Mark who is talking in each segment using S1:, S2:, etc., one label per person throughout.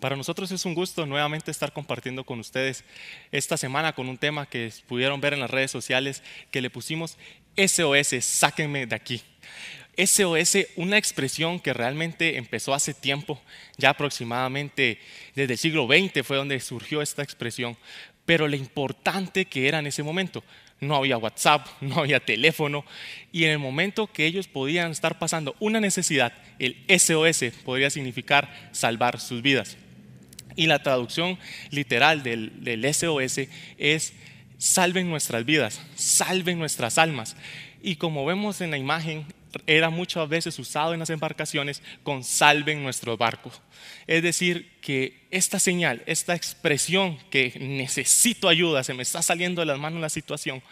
S1: Para nosotros es un gusto nuevamente estar compartiendo con ustedes esta semana con un tema que pudieron ver en las redes sociales que le pusimos SOS, sáquenme de aquí. SOS, una expresión que realmente empezó hace tiempo, ya aproximadamente desde el siglo XX fue donde surgió esta expresión, pero lo importante que era en ese momento. No había WhatsApp, no había teléfono, y en el momento que ellos podían estar pasando una necesidad, el SOS podría significar salvar sus vidas. Y la traducción literal del, del SOS es salven nuestras vidas, salven nuestras almas. Y como vemos en la imagen, era muchas veces usado en las embarcaciones con salve en nuestro barco. Es decir, que esta señal, esta expresión que necesito ayuda, se me está saliendo de las manos la situación,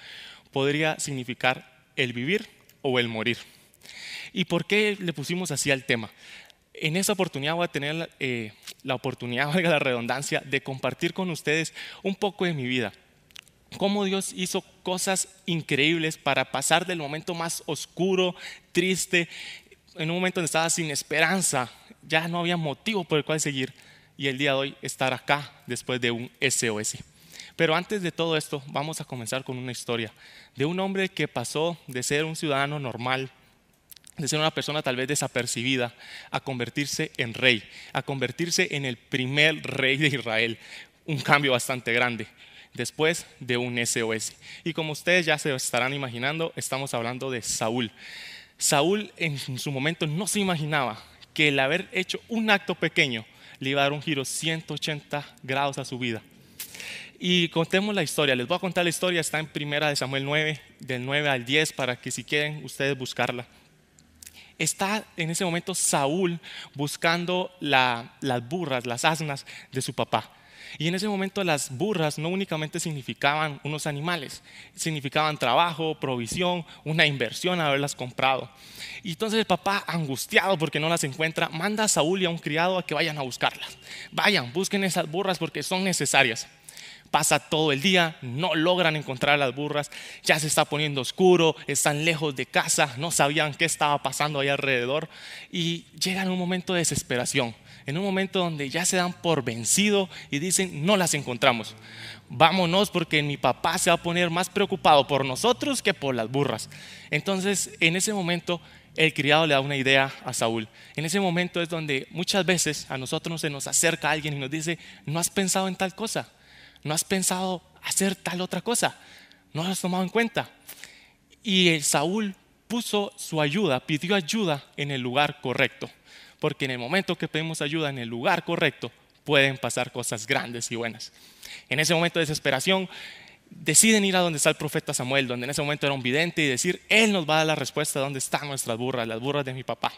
S1: podría significar el vivir o el morir. ¿Y por qué le pusimos así al tema? En esa oportunidad voy a tener eh, la oportunidad, valga la redundancia, de compartir con ustedes un poco de mi vida. Cómo Dios hizo cosas increíbles para pasar del momento más oscuro, triste, en un momento donde estaba sin esperanza, ya no había motivo por el cual seguir y el día de hoy estar acá después de un SOS. Pero antes de todo esto, vamos a comenzar con una historia de un hombre que pasó de ser un ciudadano normal, de ser una persona tal vez desapercibida, a convertirse en rey, a convertirse en el primer rey de Israel. Un cambio bastante grande después de un SOS. Y como ustedes ya se estarán imaginando, estamos hablando de Saúl. Saúl en su momento no se imaginaba que el haber hecho un acto pequeño le iba a dar un giro 180 grados a su vida. Y contemos la historia, les voy a contar la historia, está en Primera de Samuel 9, del 9 al 10, para que si quieren ustedes buscarla. Está en ese momento Saúl buscando las burras, las asnas de su papá. Y en ese momento las burras no únicamente significaban unos animales, significaban trabajo, provisión, una inversión haberlas comprado. Y entonces el papá, angustiado porque no las encuentra, manda a Saúl y a un criado a que vayan a buscarlas. Vayan, busquen esas burras porque son necesarias pasa todo el día, no logran encontrar las burras, ya se está poniendo oscuro, están lejos de casa, no sabían qué estaba pasando ahí alrededor y llegan un momento de desesperación en un momento donde ya se dan por vencido y dicen, no las encontramos. Vámonos porque mi papá se va a poner más preocupado por nosotros que por las burras. Entonces, en ese momento, el criado le da una idea a Saúl. En ese momento es donde muchas veces a nosotros se nos acerca alguien y nos dice, no has pensado en tal cosa, no has pensado hacer tal otra cosa, no lo has tomado en cuenta. Y Saúl puso su ayuda, pidió ayuda en el lugar correcto porque en el momento que pedimos ayuda en el lugar correcto, pueden pasar cosas grandes y buenas. En ese momento de desesperación, deciden ir a donde está el profeta Samuel, donde en ese momento era un vidente, y decir, Él nos va a dar la respuesta de dónde están nuestras burras, las burras de mi papá.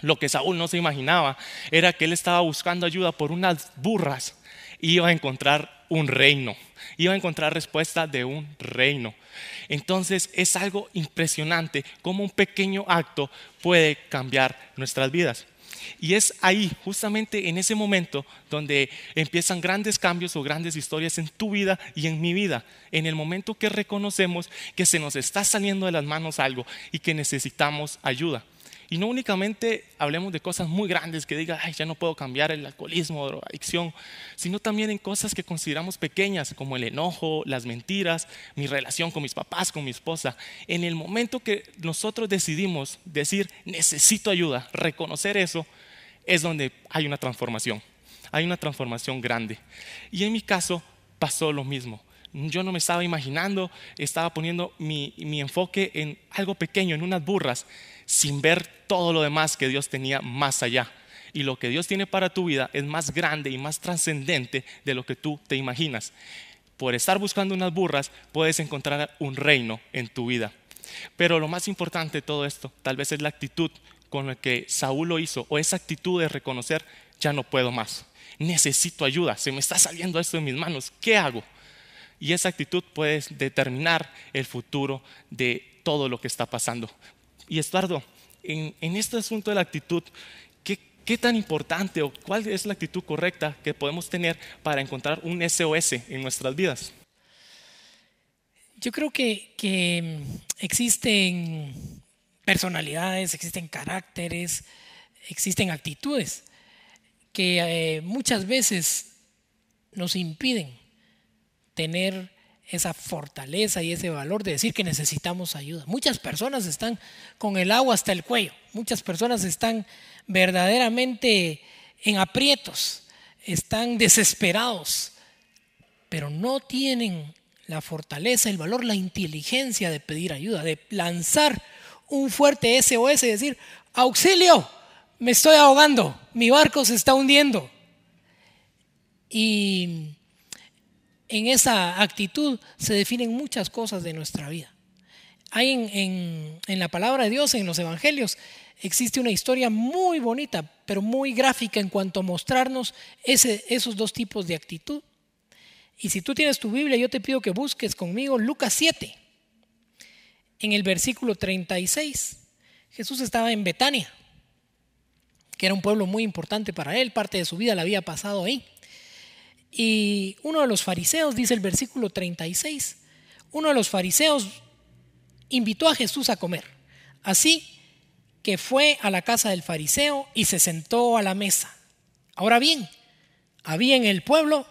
S1: Lo que Saúl no se imaginaba era que él estaba buscando ayuda por unas burras iba a encontrar un reino, iba a encontrar respuesta de un reino. Entonces es algo impresionante cómo un pequeño acto puede cambiar nuestras vidas. Y es ahí, justamente en ese momento, donde empiezan grandes cambios o grandes historias en tu vida y en mi vida. En el momento que reconocemos que se nos está saliendo de las manos algo y que necesitamos ayuda. Y no únicamente hablemos de cosas muy grandes que diga, ay, ya no puedo cambiar el alcoholismo, la adicción, sino también en cosas que consideramos pequeñas, como el enojo, las mentiras, mi relación con mis papás, con mi esposa. En el momento que nosotros decidimos decir, necesito ayuda, reconocer eso, es donde hay una transformación. Hay una transformación grande. Y en mi caso pasó lo mismo yo no me estaba imaginando, estaba poniendo mi, mi, enfoque en algo pequeño, en unas burras sin ver todo lo demás que Dios tenía más allá. Y lo que Dios tiene para tu vida es más grande y más trascendente de lo que tú te imaginas. Por estar buscando unas burras, puedes encontrar un reino en tu vida. Pero lo más importante de todo esto, tal vez es la actitud con la que Saúl lo hizo, o esa actitud de reconocer, ya no puedo más, necesito ayuda, se me está saliendo esto de mis manos, ¿qué hago? Y esa actitud puede determinar el futuro de todo lo que está pasando. Y Eduardo, en, este asunto de la actitud, ¿qué, tan importante o cuál es la actitud correcta que podemos tener para encontrar un SOS en nuestras vidas?
S2: Yo creo que, mm, existen personalidades, existen caracteres, existen actitudes que eh, muchas veces nos impiden tener esa fortaleza y ese valor de decir que necesitamos ayuda. Muchas personas están con el agua hasta el cuello, muchas personas están verdaderamente en aprietos, están desesperados, pero no tienen la fortaleza, el valor, la inteligencia de pedir ayuda, de lanzar un fuerte SOS, decir, auxilio, me estoy ahogando, mi barco se está hundiendo. Y en esa actitud se definen muchas cosas de nuestra vida. Hay en, la palabra de Dios, en los evangelios, existe una historia muy bonita, pero muy gráfica en cuanto a mostrarnos esos dos tipos de actitud. Y si tú tienes tu Biblia, yo te pido que busques conmigo Lucas 7, en el versículo 36. Jesús estaba en Betania, que era un pueblo muy importante para él, parte de su vida la había pasado ahí. Y uno de los fariseos, dice el versículo 36, uno de los fariseos invitó a Jesús a comer. Así que fue a la casa del fariseo y se sentó a la mesa. Ahora bien, había en el pueblo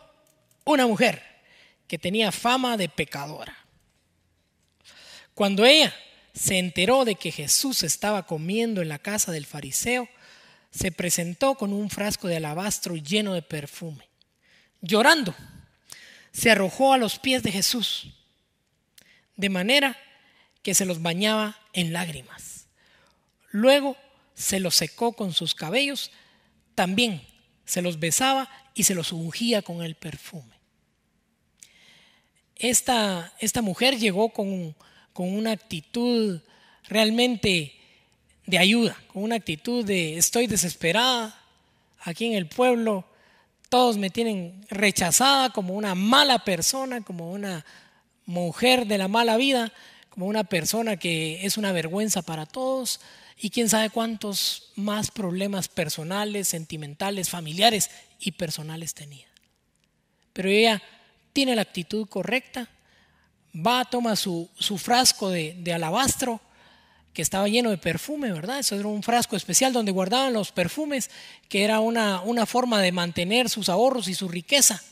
S2: una mujer que tenía fama de pecadora. Cuando ella se enteró de que Jesús estaba comiendo en la casa del fariseo, se presentó con un frasco de alabastro lleno de perfume llorando, se arrojó a los pies de Jesús, de manera que se los bañaba en lágrimas. Luego se los secó con sus cabellos, también se los besaba y se los ungía con el perfume. Esta, esta mujer llegó con, con una actitud realmente de ayuda, con una actitud de estoy desesperada, aquí en el pueblo todos me tienen rechazada como una mala persona, como una mujer de la mala vida, como una persona que es una vergüenza para todos y quién sabe cuántos más problemas personales, sentimentales, familiares y personales tenía. Pero ella tiene la actitud correcta, va, toma su, su frasco de alabastro, que estaba lleno de perfume, ¿verdad? Eso era un frasco especial donde guardaban los perfumes, que era una, una forma de mantener sus ahorros y su riqueza.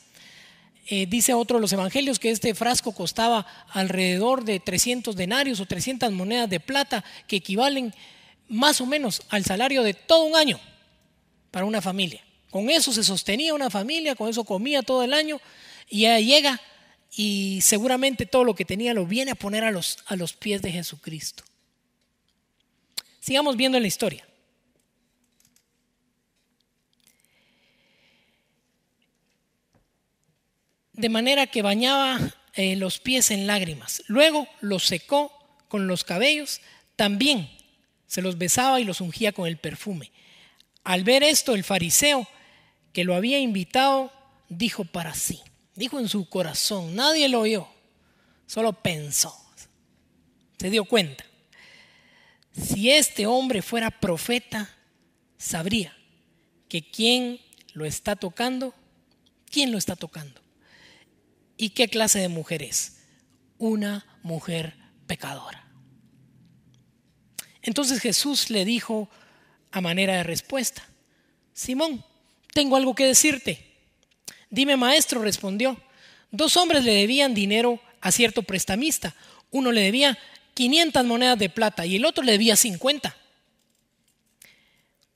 S2: Eh, dice otro de los evangelios que este frasco costaba alrededor de 300 denarios o 300 monedas de plata, que equivalen más o menos al salario de todo un año para una familia. Con eso se sostenía una familia, con eso comía todo el año y ella llega y seguramente todo lo que tenía lo viene a poner a los, a los pies de Jesucristo. Sigamos viendo la historia. De manera que bañaba eh, los pies en lágrimas. Luego los secó con los cabellos. También se los besaba y los ungía con el perfume. Al ver esto, el fariseo que lo había invitado dijo para sí, dijo en su corazón, nadie lo oyó, solo pensó, se dio cuenta. Si este hombre fuera profeta, sabría que quién lo está tocando, quién lo está tocando y qué clase de mujer es. Una mujer pecadora. Entonces Jesús le dijo a manera de respuesta, Simón, tengo algo que decirte. Dime, maestro, respondió, dos hombres le debían dinero a cierto prestamista. Uno le debía 500 monedas de plata y el otro le debía 50.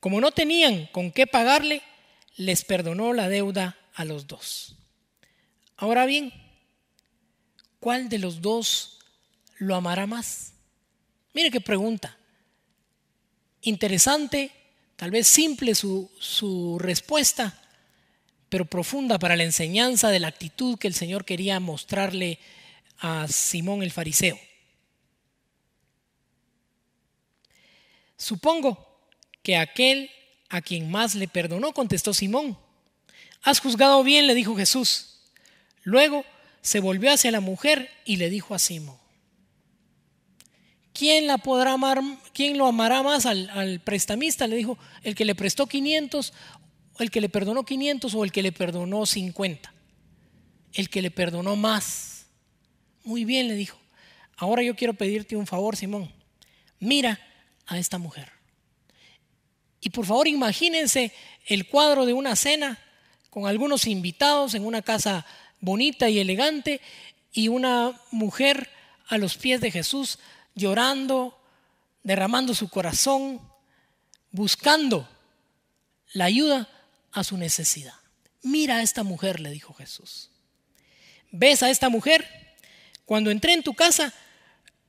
S2: Como no tenían con qué pagarle, les perdonó la deuda a los dos. Ahora bien, ¿cuál de los dos lo amará más? Mire qué pregunta. Interesante, tal vez simple su, su respuesta, pero profunda para la enseñanza de la actitud que el Señor quería mostrarle a Simón el fariseo. Supongo que aquel a quien más le perdonó, contestó Simón. Has juzgado bien, le dijo Jesús. Luego se volvió hacia la mujer y le dijo a Simón. ¿Quién, la podrá amar, quién lo amará más al, prestamista? Le dijo, el que le prestó 500, el que le perdonó 500 o el que le perdonó 50. El que le perdonó más. Muy bien, le dijo. Ahora yo quiero pedirte un favor, Simón. Mira a esta mujer. Y por favor imagínense el cuadro de una cena con algunos invitados en una casa bonita y elegante y una mujer a los pies de Jesús llorando, derramando su corazón, buscando la ayuda a su necesidad. Mira a esta mujer, le dijo Jesús. ¿Ves a esta mujer? Cuando entré en tu casa,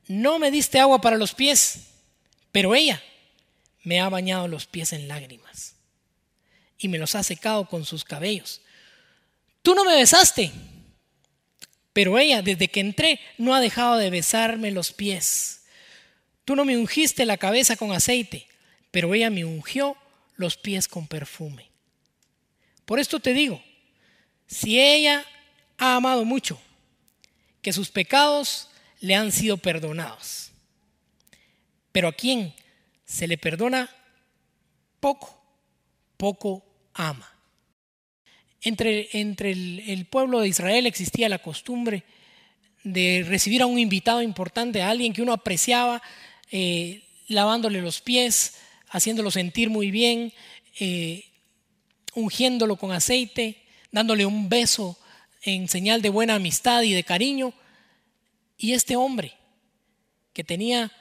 S2: no me diste agua para los pies, pero ella me ha bañado los pies en lágrimas y me los ha secado con sus cabellos. Tú no me besaste, pero ella desde que entré no ha dejado de besarme los pies. Tú no me ungiste la cabeza con aceite, pero ella me ungió los pies con perfume. Por esto te digo, si ella ha amado mucho, que sus pecados le han sido perdonados pero a quien se le perdona poco, poco ama. Entre, entre el, pueblo de Israel existía la costumbre de recibir a un invitado importante, a alguien que uno apreciaba, eh, lavándole los pies, haciéndolo sentir muy bien, eh, ungiéndolo con aceite, dándole un beso en señal de buena amistad y de cariño. Y este hombre, que tenía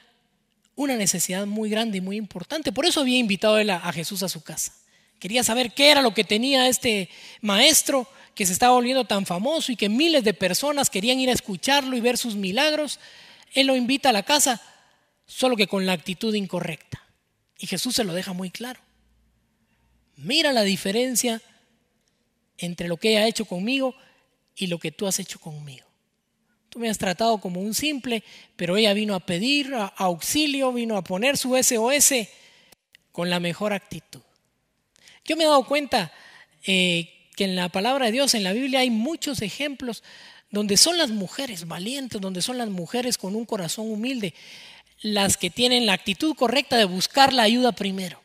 S2: una necesidad muy grande y muy importante. Por eso había invitado él a, a Jesús a su casa. Quería saber qué era lo que tenía este maestro que se estaba volviendo tan famoso y que miles de personas querían ir a escucharlo y ver sus milagros. Él lo invita a la casa, solo que con la actitud incorrecta. Y Jesús se lo deja muy claro. Mira la diferencia entre lo que ella ha hecho conmigo y lo que tú has hecho conmigo. Tú me has tratado como un simple, pero ella vino a pedir auxilio, vino a poner su SOS con la mejor actitud. Yo me he dado cuenta eh, que en la palabra de Dios, en la Biblia, hay muchos ejemplos donde son las mujeres valientes, donde son las mujeres con un corazón humilde, las que tienen la actitud correcta de buscar la ayuda primero.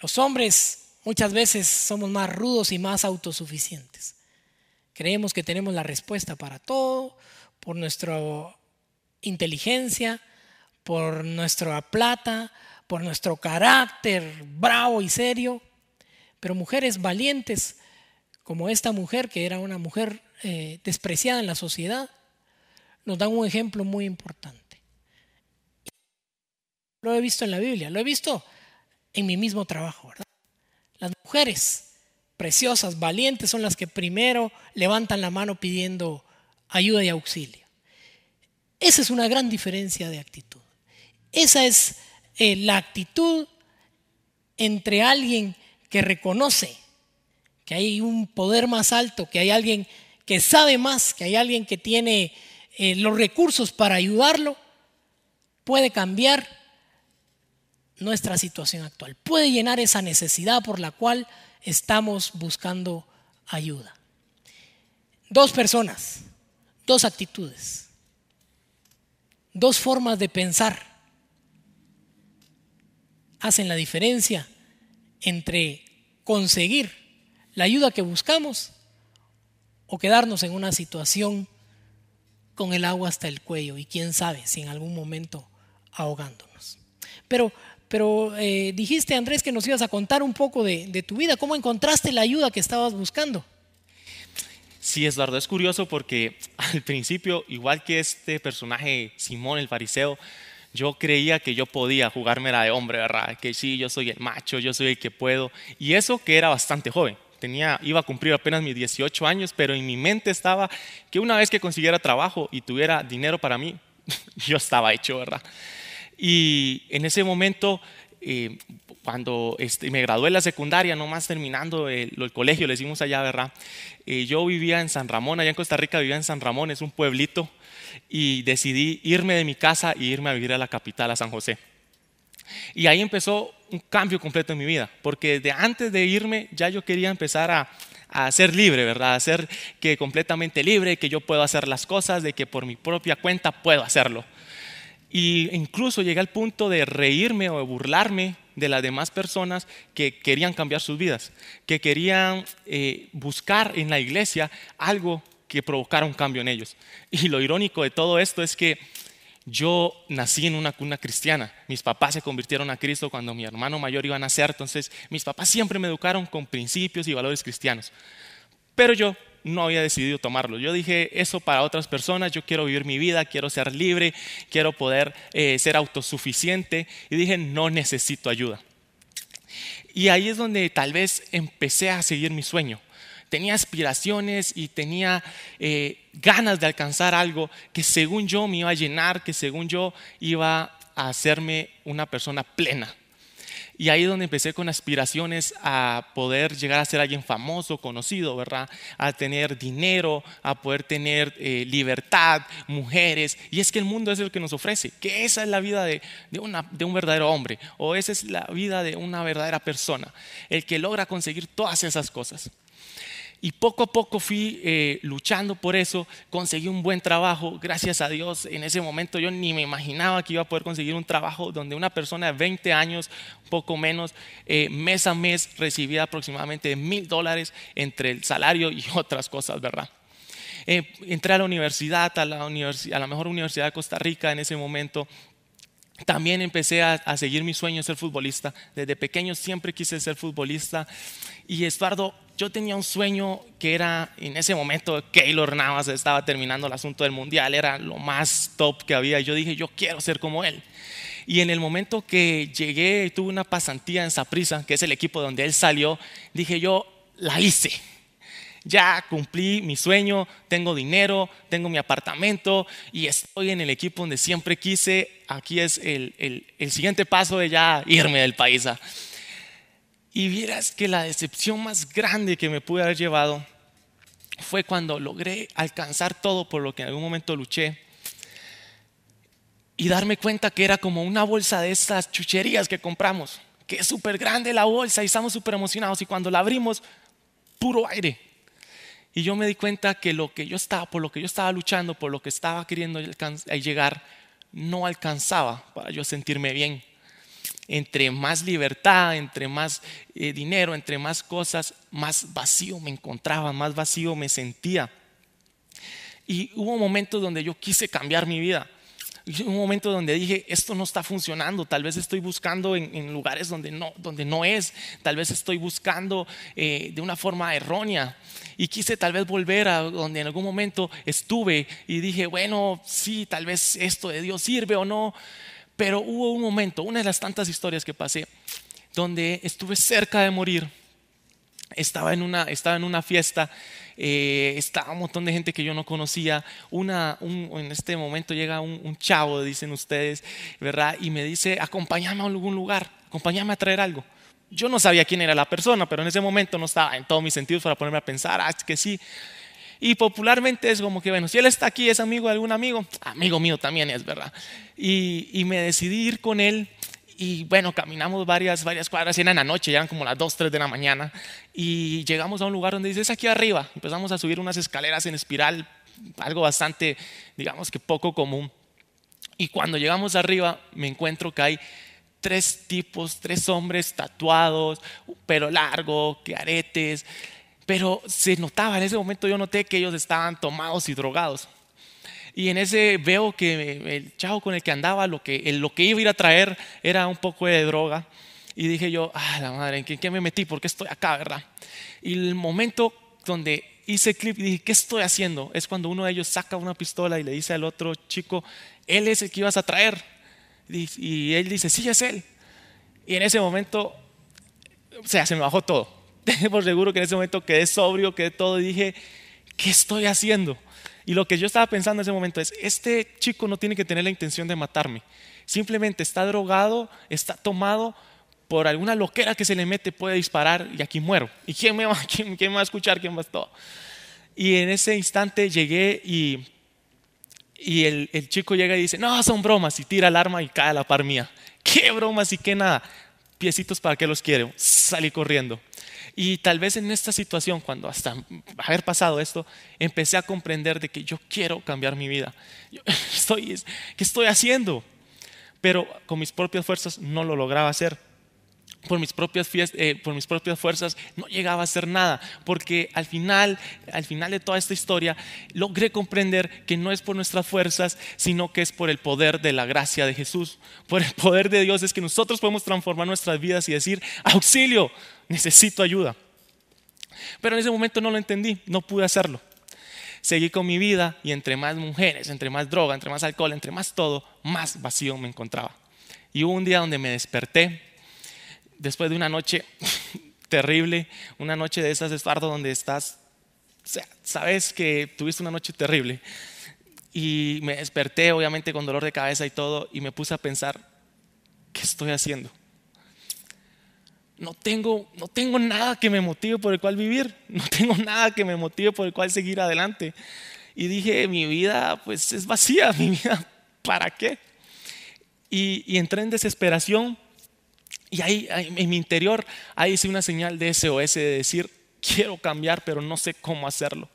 S2: Los hombres muchas veces somos más rudos y más autosuficientes. Creemos que tenemos la respuesta para todo, por nuestra inteligencia, por nuestra plata, por nuestro carácter bravo y serio. Pero mujeres valientes, como esta mujer, que era una mujer eh, despreciada en la sociedad, nos dan un ejemplo muy importante. Lo he visto en la Biblia, lo he visto en mi mismo trabajo, ¿verdad? Las mujeres preciosas, valientes, son las que primero levantan la mano pidiendo ayuda y auxilio. Esa es una gran diferencia de actitud. Esa es eh, la actitud entre alguien que reconoce que hay un poder más alto, que hay alguien que sabe más, que hay alguien que tiene eh, los recursos para ayudarlo, puede cambiar nuestra situación actual, puede llenar esa necesidad por la cual estamos buscando ayuda. Dos personas, dos actitudes, dos formas de pensar hacen la diferencia entre conseguir la ayuda que buscamos o quedarnos en una situación con el agua hasta el cuello y quién sabe si en algún momento ahogándonos. Pero pero eh, dijiste, Andrés, que nos ibas a contar un poco de, tu vida. ¿Cómo encontraste la ayuda que estabas buscando?
S1: Sí, Eduardo, es curioso porque al principio, igual que este personaje Simón el fariseo, yo creía que yo podía jugarme la de hombre, ¿verdad? Que sí, yo soy el macho, yo soy el que puedo. Y eso que era bastante joven. Tenía, iba a cumplir apenas mis 18 años, pero en mi mente estaba que una vez que consiguiera trabajo y tuviera dinero para mí, yo estaba hecho, ¿verdad? Y en ese momento, eh, cuando este, me gradué la secundaria, nomás terminando el, colegio, le hicimos allá, ¿verdad? Eh, yo vivía en San Ramón, allá en Costa Rica vivía en San Ramón, es un pueblito, y decidí irme de mi casa y irme a vivir a la capital, a San José. Y ahí empezó un cambio completo en mi vida, porque desde antes de irme ya yo quería empezar a, a ser libre, ¿verdad? A ser que completamente libre, que yo puedo hacer las cosas, de que por mi propia cuenta puedo hacerlo. Y incluso llegué al punto de reírme o burlarme de las demás personas que querían cambiar sus vidas, que querían eh, buscar en la iglesia algo que provocara un cambio en ellos. Y lo irónico de todo esto es que yo nací en una cuna cristiana. Mis papás se convirtieron a Cristo cuando mi hermano mayor iba a nacer. Entonces, mis papás siempre me educaron con principios y valores cristianos. Pero yo no había decidido tomarlo. Yo dije eso para otras personas, yo quiero vivir mi vida, quiero ser libre, quiero poder eh, ser autosuficiente y dije no necesito ayuda. Y ahí es donde tal vez empecé a seguir mi sueño. Tenía aspiraciones y tenía eh, ganas de alcanzar algo que según yo me iba a llenar, que según yo iba a hacerme una persona plena. Y ahí es donde empecé con aspiraciones a poder llegar a ser alguien famoso, conocido, ¿verdad? A tener dinero, a poder tener eh, libertad, mujeres. Y es que el mundo es el que nos ofrece, que esa es la vida de, de un verdadero hombre o esa es la vida de una verdadera persona, el que logra conseguir todas esas cosas. Y poco a poco fui eh, luchando por eso, conseguí un buen trabajo, gracias a Dios. En ese momento yo ni me imaginaba que iba a poder conseguir un trabajo donde una persona de 20 años, poco menos, eh, mes a mes recibía aproximadamente mil dólares entre el salario y otras cosas, ¿verdad? Eh, entré a la universidad, a la, a la mejor universidad de Costa Rica en ese momento, también empecé a, a, seguir mi sueño de ser futbolista. Desde pequeño siempre quise ser futbolista. Y Estuardo, yo tenía un sueño que era, en ese momento, Keylor Navas estaba terminando el asunto del mundial, era lo más top que había. yo dije, yo quiero ser como él. Y en el momento que llegué, tuve una pasantía en Saprisa, que es el equipo donde él salió, dije yo, la hice. Ya cumplí mi sueño, tengo dinero, tengo mi apartamento y estoy en el equipo donde siempre quise. Aquí es el, el siguiente paso de ya irme del país. ¿ah?". Y vieras que la decepción más grande que me pude haber llevado fue cuando logré alcanzar todo por lo que en algún momento luché y darme cuenta que era como una bolsa de estas chucherías que compramos, que es súper grande la bolsa y estamos súper emocionados y cuando la abrimos, puro aire. Y yo me di cuenta que lo que yo estaba, por lo que yo estaba luchando, por lo que estaba queriendo eh, llegar, no alcanzaba para yo sentirme bien entre más libertad, entre más eh, dinero, entre más cosas, más vacío me encontraba, más vacío me sentía. Y hubo momentos donde yo quise cambiar mi vida. hubo un momento donde dije, esto no está funcionando, tal vez estoy buscando en, lugares donde no, es, tal vez estoy buscando eh, de una forma errónea. Y quise tal vez volver a donde en algún momento estuve y dije, bueno, sí, tal vez esto de Dios sirve o no. Pero hubo un momento, una de las tantas historias que pasé, donde estuve cerca de morir. Estaba en una, estaba en una fiesta, eh, estaba un montón de gente que yo no conocía. un, en este momento llega un, chavo, dicen ustedes, ¿verdad? Y me dice, acompáñame a algún lugar, acompáñame a traer algo. Yo no sabía quién era la persona, pero en ese momento no estaba en todos mis sentidos para ponerme a pensar, ah, que sí. Y popularmente es como que, bueno, si él está aquí, es amigo de algún amigo, amigo mío también es, ¿verdad? Y, me decidí ir con él y bueno, caminamos varias, varias cuadras, y era en la noche, ya eran como las 2, 3 de la mañana, y llegamos a un lugar donde dice, es aquí arriba, empezamos a subir unas escaleras en espiral, algo bastante, digamos que poco común, y cuando llegamos arriba me encuentro que hay tres tipos, tres hombres tatuados, pelo largo, que aretes, pero se notaba, en ese momento yo noté que ellos estaban tomados y drogados. Y en ese veo que el chavo con el que andaba, lo que, lo que iba a ir a traer era un poco de droga. Y dije yo, ah, la madre, ¿en qué, me metí? ¿Por qué estoy acá, verdad? Y el momento donde hice clip y dije, ¿qué estoy haciendo? Es cuando uno de ellos saca una pistola y le dice al otro chico, él es el que ibas a traer. Y él dice, sí, es él. Y en ese momento, o sea, se me bajó todo. tenemos seguro que en ese momento quedé sobrio, quedé todo y dije, ¿qué estoy haciendo? Y lo que yo estaba pensando en ese momento es, este chico no tiene que tener la intención de matarme. Simplemente está drogado, está tomado por alguna loquera que se le mete, puede disparar y aquí muero. ¿Y quién me va, quién, me va a escuchar? ¿Quién va a todo? Y en ese instante llegué y, y el, el, chico llega y dice, no, son bromas, y tira el arma y cae a la par mía. ¿Qué bromas y qué nada? Piecitos para que los quiero. Salí corriendo. Y tal vez en esta situación, cuando hasta haber pasado esto, empecé a comprender de que yo quiero cambiar mi vida. Yo ¿Qué estoy haciendo? Pero con mis propias fuerzas no lo lograba hacer. Por mis, propias eh, por mis propias fuerzas no llegaba a hacer nada, porque al final, al final de toda esta historia, logré comprender que no es por nuestras fuerzas, sino que es por el poder de la gracia de Jesús, por el poder de Dios, es que nosotros podemos transformar nuestras vidas y decir, auxilio, necesito ayuda. Pero en ese momento no lo entendí, no pude hacerlo. Seguí con mi vida y entre más mujeres, entre más droga, entre más alcohol, entre más todo, más vacío me encontraba. Y hubo un día donde me desperté, después de una noche terrible, una noche de esas, Espardo, donde estás, sabes que tuviste una noche terrible. Y me desperté, obviamente, con dolor de cabeza y todo, y me puse a pensar, ¿qué estoy haciendo? No tengo, no tengo nada que me motive por el cual vivir, no tengo nada que me motive por el cual seguir adelante. Y dije, mi vida pues es vacía, mi vida, ¿para qué? Y, entré en desesperación y ahí, en mi interior, ahí hice una señal de SOS de decir, quiero cambiar, pero no sé cómo hacerlo.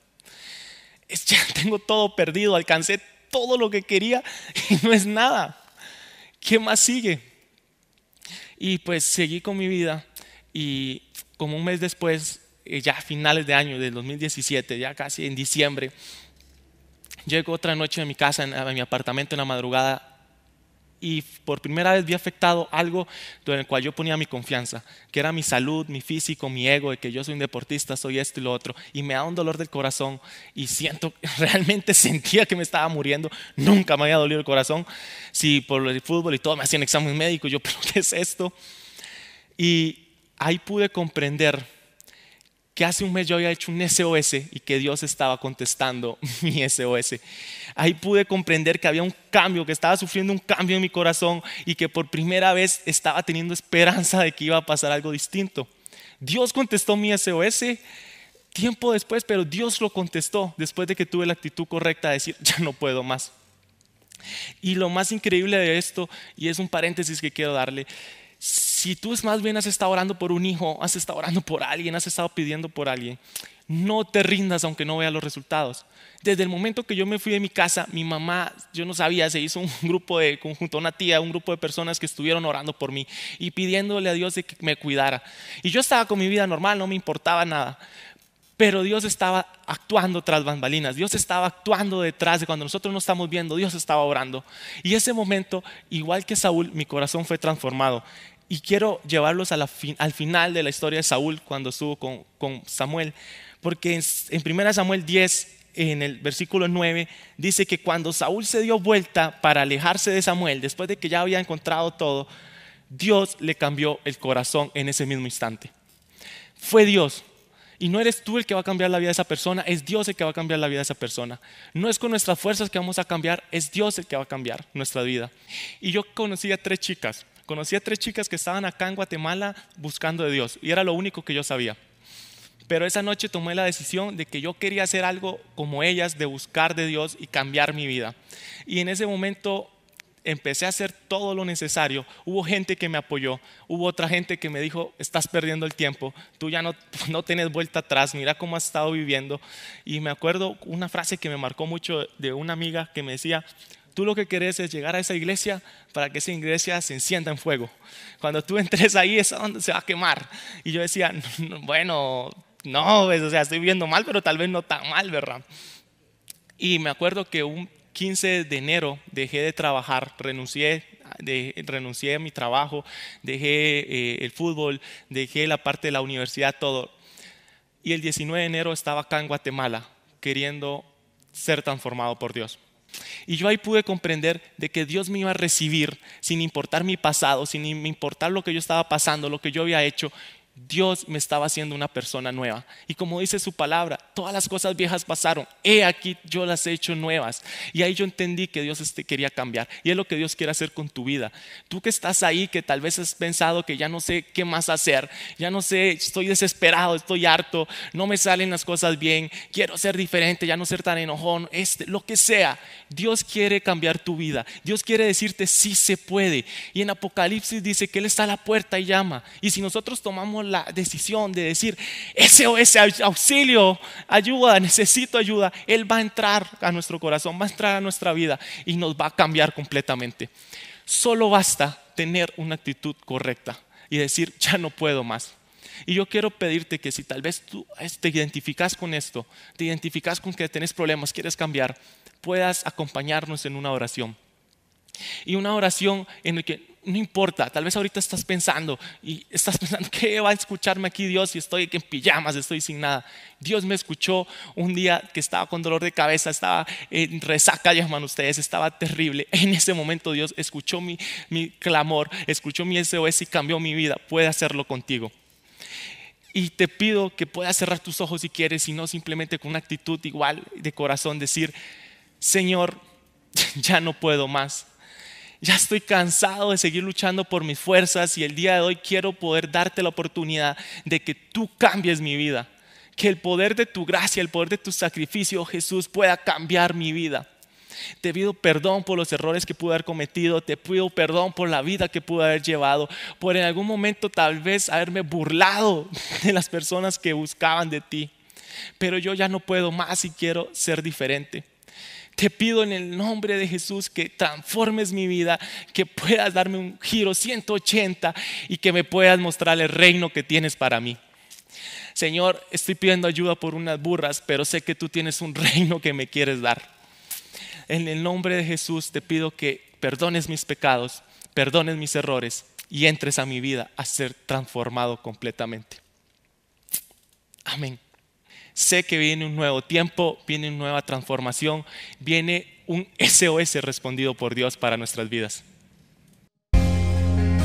S1: ya tengo todo perdido, alcancé todo lo que quería y no es nada. ¿Qué más sigue? Y pues seguí con mi vida y como un mes después, eh, ya a finales de año, del 2017, ya casi en diciembre, llego otra noche a mi casa, a mi apartamento en la madrugada, y por primera vez vi afectado algo en el cual yo ponía mi confianza, que era mi salud, mi físico, mi ego, de que yo soy un deportista, soy esto y lo otro, y me da un dolor del corazón y siento, realmente sentía que me estaba muriendo, nunca me había dolido el corazón, si por el fútbol y todo me hacían examen médico, yo, pero ¿qué es esto? Y ahí pude comprender que hace un mes yo había hecho un SOS y que Dios estaba contestando mi SOS. Ahí pude comprender que había un cambio, que estaba sufriendo un cambio en mi corazón y que por primera vez estaba teniendo esperanza de que iba a pasar algo distinto. Dios contestó mi SOS tiempo después, pero Dios lo contestó después de que tuve la actitud correcta de decir, ya no puedo más. Y lo más increíble de esto, y es un paréntesis que quiero darle, si tú es más bien has estado orando por un hijo, has estado orando por alguien, has estado pidiendo por alguien, no te rindas aunque no veas los resultados. Desde el momento que yo me fui de mi casa, mi mamá, yo no sabía, se hizo un grupo de conjunto, una tía, un grupo de personas que estuvieron orando por mí y pidiéndole a Dios de que me cuidara. Y yo estaba con mi vida normal, no me importaba nada. Pero Dios estaba actuando tras bambalinas, Dios estaba actuando detrás de cuando nosotros no estamos viendo, Dios estaba orando. Y ese momento, igual que Saúl, mi corazón fue transformado. Y quiero llevarlos al final de la historia de Saúl cuando estuvo con, Samuel, porque en, en 1 Samuel 10, en el versículo 9, dice que cuando Saúl se dio vuelta para alejarse de Samuel, después de que ya había encontrado todo, Dios le cambió el corazón en ese mismo instante. Fue Dios. Y no eres tú el que va a cambiar la vida de esa persona, es Dios el que va a cambiar la vida de esa persona. No es con nuestras fuerzas que vamos a cambiar, es Dios el que va a cambiar nuestra vida. Y yo conocí a tres chicas Conocí a tres chicas que estaban acá en Guatemala buscando de Dios y era lo único que yo sabía. Pero esa noche tomé la decisión de que yo quería hacer algo como ellas, de buscar de Dios y cambiar mi vida. Y en ese momento empecé a hacer todo lo necesario. Hubo gente que me apoyó, hubo otra gente que me dijo, estás perdiendo el tiempo, tú ya no, no tienes vuelta atrás, mira cómo has estado viviendo. Y me acuerdo una frase que me marcó mucho de una amiga que me decía, Tú lo que querés es llegar a esa iglesia para que esa iglesia se encienda en fuego. Cuando tú entres ahí, es donde se va a quemar. Y yo decía, bueno, no, pues, o sea, estoy viendo mal, pero tal vez no tan mal, ¿verdad? Y me acuerdo que un 15 de enero dejé de trabajar, renuncié, renuncié a mi trabajo, dejé eh, el fútbol, dejé la parte de la universidad, todo. Y el 19 de enero estaba acá en Guatemala queriendo ser transformado por Dios. Y yo ahí pude comprender de que Dios me iba a recibir sin importar mi pasado, sin importar lo que yo estaba pasando, lo que yo había hecho. Dios me estaba haciendo una persona nueva. Y como dice su palabra, todas las cosas viejas pasaron. He aquí, yo las he hecho nuevas. Y ahí yo entendí que Dios te este, quería cambiar. Y es lo que Dios quiere hacer con tu vida. Tú que estás ahí, que tal vez has pensado que ya no sé qué más hacer, ya no sé, estoy desesperado, estoy harto, no me salen las cosas bien, quiero ser diferente, ya no ser tan enojón, este, lo que sea. Dios quiere cambiar tu vida. Dios quiere decirte si se puede. Y en Apocalipsis dice que Él está a la puerta y llama. Y si nosotros tomamos la decisión de decir, ese o ese auxilio, ayuda, necesito ayuda, Él va a entrar a nuestro corazón, va a entrar a nuestra vida y nos va a cambiar completamente. Solo basta tener una actitud correcta y decir, ya no puedo más. Y yo quiero pedirte que si tal vez tú te identificas con esto, te identificas con que tenés problemas, quieres cambiar, puedas acompañarnos en una oración. Y una oración en la que no importa, tal vez ahorita estás pensando y estás pensando que va a escucharme aquí Dios si estoy aquí en pijamas, estoy sin nada. Dios me escuchó un día que estaba con dolor de cabeza, estaba en resaca, llaman ustedes, estaba terrible. En ese momento Dios escuchó mi, mi clamor, escuchó mi SOS y cambió mi vida. Puede hacerlo contigo. Y te pido que puedas cerrar tus ojos si quieres, y no simplemente con una actitud igual de corazón decir, Señor, ya no puedo más ya estoy cansado de seguir luchando por mis fuerzas y el día de hoy quiero poder darte la oportunidad de que tú cambies mi vida. Que el poder de tu gracia, el poder de tu sacrificio, Jesús, pueda cambiar mi vida. Te pido perdón por los errores que pude haber cometido, te pido perdón por la vida que pude haber llevado, por en algún momento tal vez haberme burlado de las personas que buscaban de ti. Pero yo ya no puedo más y quiero ser diferente. Te pido en el nombre de Jesús que transformes mi vida, que puedas darme un giro 180 y que me puedas mostrar el reino que tienes para mí. Señor, estoy pidiendo ayuda por unas burras, pero sé que tú tienes un reino que me quieres dar. En el nombre de Jesús te pido que perdones mis pecados, perdones mis errores y entres a mi vida a ser transformado completamente. Amén sé que viene un nuevo tiempo, viene una nueva transformación, viene un SOS respondido por Dios para nuestras vidas.